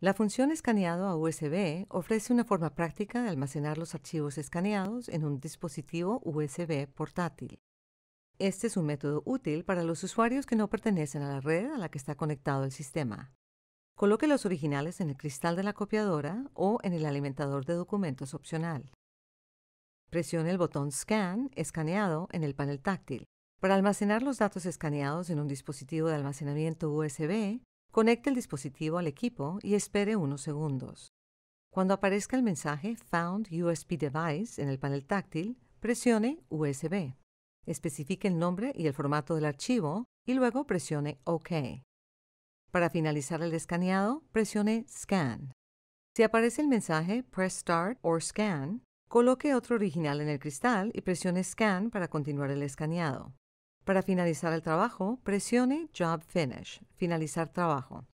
La función escaneado a USB ofrece una forma práctica de almacenar los archivos escaneados en un dispositivo USB portátil. Este es un método útil para los usuarios que no pertenecen a la red a la que está conectado el sistema. Coloque los originales en el cristal de la copiadora o en el alimentador de documentos opcional. Presione el botón Scan escaneado en el panel táctil. Para almacenar los datos escaneados en un dispositivo de almacenamiento USB, Conecte el dispositivo al equipo y espere unos segundos. Cuando aparezca el mensaje Found USB Device en el panel táctil, presione USB. Especifique el nombre y el formato del archivo y luego presione OK. Para finalizar el escaneado, presione Scan. Si aparece el mensaje Press Start or Scan, coloque otro original en el cristal y presione Scan para continuar el escaneado. Para finalizar el trabajo, presione Job Finish, finalizar trabajo.